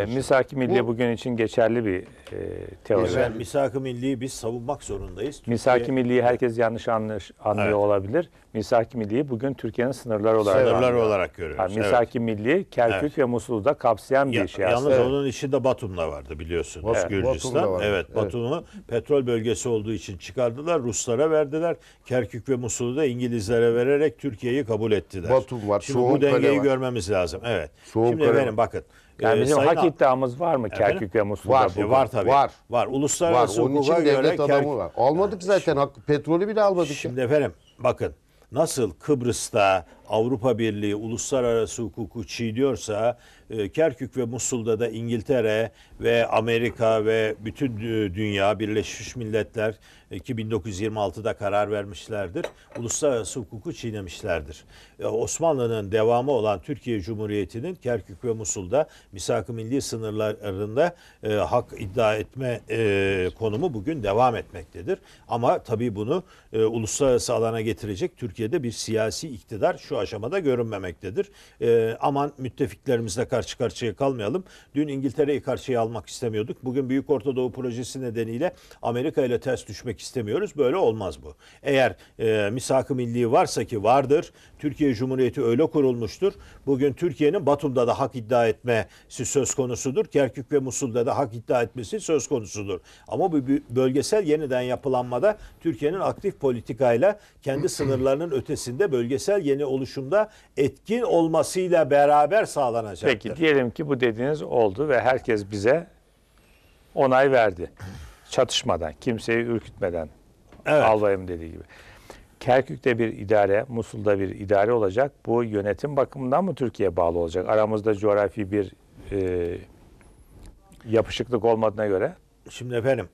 E, Misak-ı Milli Bu, bugün için geçerli bir e, teori. Geçerli. Misak-ı Milli'yi biz savunmak zorundayız. Türkiye... Misak-ı Milli'yi herkes yanlış anlıyor, anlıyor evet. olabilir. Misak-ı Milli'yi bugün Türkiye'nin sınırları olarak Sınırlar olarak görüyoruz. Yani Misak-ı evet. Milli Kerkük evet. ve Musul'da kapsayan bir ya, şey aslında. Yalnız evet. onun işi de Batum'da vardı biliyorsun. Bas, evet. Gürcistan. Batum'da Evet, Batum'u evet. petrol bölgesi olduğu için çıkardılar. Ruslara verdiler. Kerkük ve Musul'u da İngilizlere vererek Türkiye'yi kabul ettiler. Batum var. Şimdi Soğuk bu dengeyi var. görmemiz lazım. Evet. Soğuk Şimdi efendim bakın. Yani e, bizim Sayın hak iddiamız var mı Efendim? Kerkük ve Musul'da? Var, bugün? var tabii. Var. Var. Uluslararası var. Onun için devlet göre adamı Kerkük... var. Almadık zaten. Şimdi, hakkı, petrolü bile almadık. Şimdi ya. efendim bakın nasıl Kıbrıs'ta Avrupa Birliği uluslararası hukuku çiğniyorsa ee, Kerkük ve Musul'da da İngiltere ve Amerika ve bütün dünya Birleşmiş Milletler e, ki 1926'da karar vermişlerdir. Uluslararası hukuku çiğnemişlerdir. Ee, Osmanlı'nın devamı olan Türkiye Cumhuriyeti'nin Kerkük ve Musul'da misak-ı milli sınırlarında e, hak iddia etme e, konumu bugün devam etmektedir. Ama tabii bunu uluslararası alana getirecek Türkiye'de bir siyasi iktidar şu aşamada görünmemektedir. Aman müttefiklerimizle karşı karşı karşıya kalmayalım. Dün İngiltere'yi karşıya almak istemiyorduk. Bugün Büyük Orta Doğu projesi nedeniyle Amerika ile ters düşmek istemiyoruz. Böyle olmaz bu. Eğer e, misak-ı milli varsa ki vardır. Türkiye Cumhuriyeti öyle kurulmuştur. Bugün Türkiye'nin Batum'da da hak iddia etmesi söz konusudur. Kerkük ve Musul'da da hak iddia etmesi söz konusudur. Ama bu bölgesel yeniden yapılanmada Türkiye'nin aktif politikayla kendi sınırlarının ötesinde bölgesel yeni oluşumda etkin olmasıyla beraber sağlanacak. Peki Peki diyelim ki bu dediğiniz oldu ve herkes bize onay verdi. Çatışmadan, kimseyi ürkütmeden. Evet. Albayım dediği gibi. Kerkük'te bir idare, Musul'da bir idare olacak. Bu yönetim bakımından mı Türkiye'ye bağlı olacak? Aramızda coğrafi bir e, yapışıklık olmadığına göre. Şimdi efendim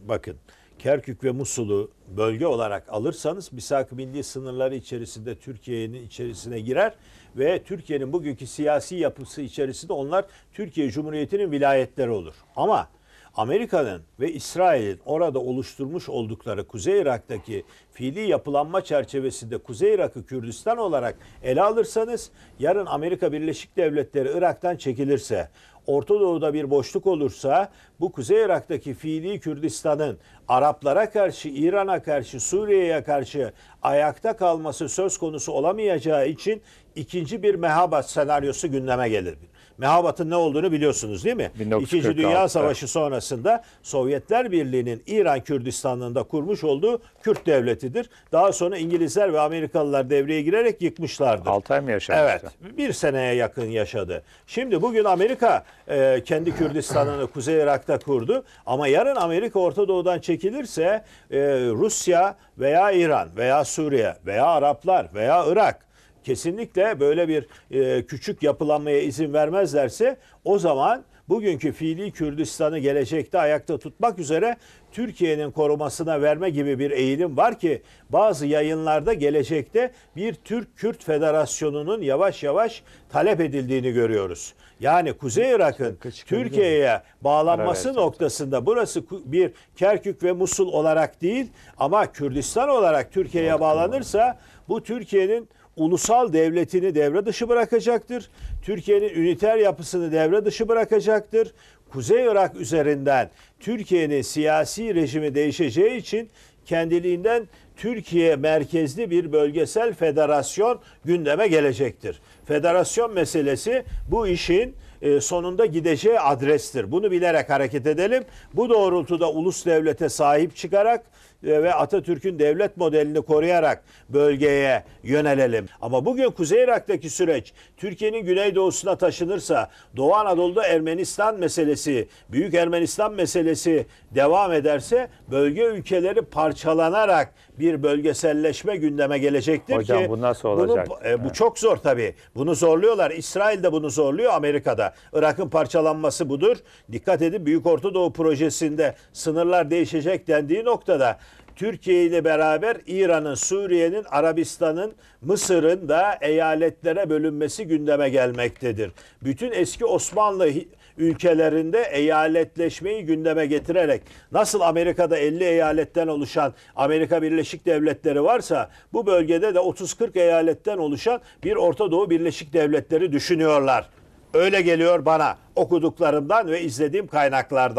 bakın Kerkük ve Musul'u bölge olarak alırsanız misak Milli sınırları içerisinde Türkiye'nin içerisine girer ve Türkiye'nin bugünkü siyasi yapısı içerisinde onlar Türkiye Cumhuriyeti'nin vilayetleri olur. Ama Amerika'nın ve İsrail'in orada oluşturmuş oldukları Kuzey Irak'taki fiili yapılanma çerçevesinde Kuzey Irak'ı Kürdistan olarak ele alırsanız yarın Amerika Birleşik Devletleri Irak'tan çekilirse Orta Doğu'da bir boşluk olursa bu Kuzey Irak'taki fiili Kürdistan'ın Araplara karşı, İran'a karşı, Suriye'ye karşı ayakta kalması söz konusu olamayacağı için ikinci bir mehabat senaryosu gündeme gelir mehabatın ne olduğunu biliyorsunuz değil mi? 1946'da. İkinci Dünya Savaşı sonrasında Sovyetler Birliği'nin İran Kürdistanlığında kurmuş olduğu Kürt devletidir. Daha sonra İngilizler ve Amerikalılar devreye girerek yıkmışlardı. 6 ay mı yaşamıştı? Evet. Bir seneye yakın yaşadı. Şimdi bugün Amerika e, kendi Kürdistan'ını Kuzey Irak'ta kurdu. Ama yarın Amerika Orta Doğu'dan çekilirse e, Rusya veya İran veya Suriye veya Araplar veya Irak kesinlikle böyle bir e, küçük yapılanmaya izin vermezlerse o zaman bugünkü fiili Kürdistan'ı gelecekte ayakta tutmak üzere Türkiye'nin korumasına verme gibi bir eğilim var ki bazı yayınlarda gelecekte bir Türk-Kürt Federasyonu'nun yavaş yavaş talep edildiğini görüyoruz. Yani Kuzey Irak'ın Türkiye'ye bağlanması noktasında burası bir Kerkük ve Musul olarak değil ama Kürdistan olarak Türkiye'ye bağlanırsa bu Türkiye'nin ulusal devletini devre dışı bırakacaktır. Türkiye'nin üniter yapısını devre dışı bırakacaktır. Kuzey Irak üzerinden Türkiye'nin siyasi rejimi değişeceği için kendiliğinden Türkiye merkezli bir bölgesel federasyon gündeme gelecektir. Federasyon meselesi bu işin e, sonunda gideceği adrestir. Bunu bilerek hareket edelim. Bu doğrultuda ulus devlete sahip çıkarak e, ve Atatürk'ün devlet modelini koruyarak bölgeye yönelelim. Ama bugün Kuzey Irak'taki süreç Türkiye'nin güneydoğusuna taşınırsa Doğu Anadolu'da Ermenistan meselesi, Büyük Ermenistan meselesi devam ederse bölge ülkeleri parçalanarak bir bölgeselleşme gündeme gelecektir Hocam, ki bu nasıl olacak? Bunu, e, bu evet. çok zor tabii. Bunu zorluyorlar. İsrail de bunu zorluyor Amerika'da. Irak'ın parçalanması budur. Dikkat edin Büyük Orta Doğu projesinde sınırlar değişecek dendiği noktada Türkiye ile beraber İran'ın, Suriye'nin, Arabistan'ın, Mısır'ın da eyaletlere bölünmesi gündeme gelmektedir. Bütün eski Osmanlı ülkelerinde eyaletleşmeyi gündeme getirerek nasıl Amerika'da 50 eyaletten oluşan Amerika Birleşik Devletleri varsa bu bölgede de 30-40 eyaletten oluşan bir Orta Doğu Birleşik Devletleri düşünüyorlar. Öyle geliyor bana okuduklarımdan ve izlediğim kaynaklardan.